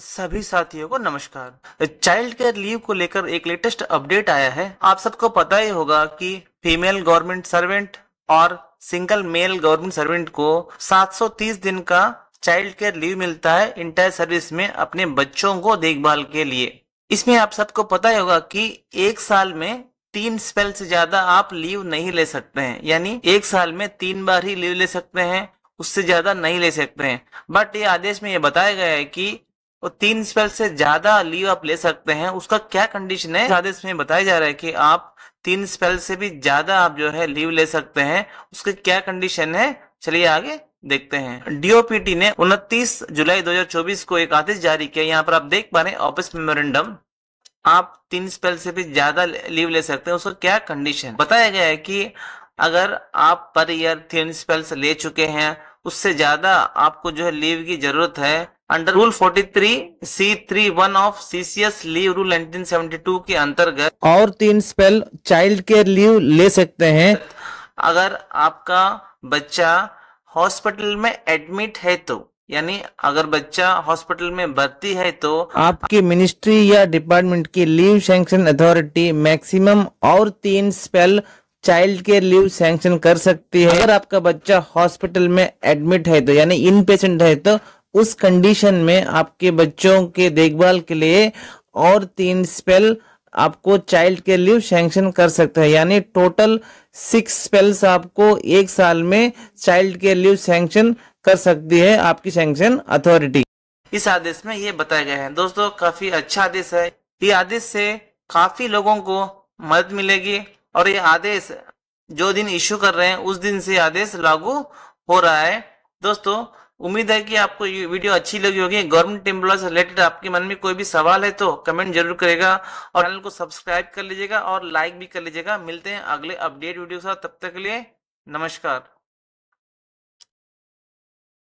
सभी साथियों को नमस्कार चाइल्ड केयर लीव को लेकर एक लेटेस्ट अपडेट आया है आप सबको पता ही होगा कि फीमेल गवर्नमेंट सर्वेंट और सिंगल मेल गवर्नमेंट सर्वेंट को 730 दिन का चाइल्ड केयर लीव मिलता है इंटायर सर्विस में अपने बच्चों को देखभाल के लिए इसमें आप सबको पता ही होगा कि एक साल में तीन स्पेल से ज्यादा आप लीव नहीं ले सकते हैं यानी एक साल में तीन बार ही लीव ले सकते हैं उससे ज्यादा नहीं ले सकते हैं बट ये आदेश में ये बताया गया है कि और तीन स्पेल से ज्यादा लीव आप ले सकते हैं उसका क्या कंडीशन है आदेश में बताया जा रहा है कि आप तीन स्पेल से भी ज्यादा आप जो है लीव ले सकते हैं उसके क्या कंडीशन है चलिए आगे देखते हैं डीओपीटी ने 29 जुलाई 2024 को एक आदेश जारी किया यहाँ पर आप देख पा रहे हैं ऑफिस मेमोरेंडम आप तीन स्पेल से भी ज्यादा लीव ले सकते हैं उसका क्या कंडीशन बताया गया है कि अगर आप पर ईयर तीन स्पेल्स ले चुके हैं उससे ज्यादा आपको जो है लीव की जरूरत है under rule 43 C three one of CCS leave rule 1972 के अंतर्गत और तीन स्पेल चाइल्ड केयर लीव ले सकते हैं अगर आपका बच्चा हॉस्पिटल में एडमिट है तो यानी अगर बच्चा हॉस्पिटल में भर्ती है तो आपकी मिनिस्ट्री या डिपार्टमेंट की लीव सेंशन अथॉरिटी मैक्सिमम और तीन spell child care leave sanction कर सकती है अगर आपका बच्चा हॉस्पिटल में एडमिट है तो यानी इन पेशेंट है तो उस कंडीशन में आपके बच्चों के देखभाल के लिए और तीन स्पेल आपको चाइल्ड केयर लीव सैंक्शन कर सकते हैं यानी टोटल सिक्स स्पेल्स आपको एक साल में चाइल्ड केयर लीव सैंक्शन कर सकती है आपकी सैंक्शन अथॉरिटी इस आदेश में ये बताया गया है दोस्तों काफी अच्छा आदेश है ये आदेश से काफी लोगों को मदद मिलेगी और ये आदेश जो दिन इश्यू कर रहे हैं उस दिन से आदेश लागू हो रहा है दोस्तों उम्मीद है कि आपको ये वीडियो अच्छी लगी होगी गवर्नमेंट एम्प्लॉय से रिलेटेड आपके मन में कोई भी सवाल है तो कमेंट जरूर करेगा और चैनल को सब्सक्राइब कर लीजिएगा और लाइक भी कर लीजिएगा मिलते हैं अगले अपडेट वीडियो के साथ तब तक के लिए नमस्कार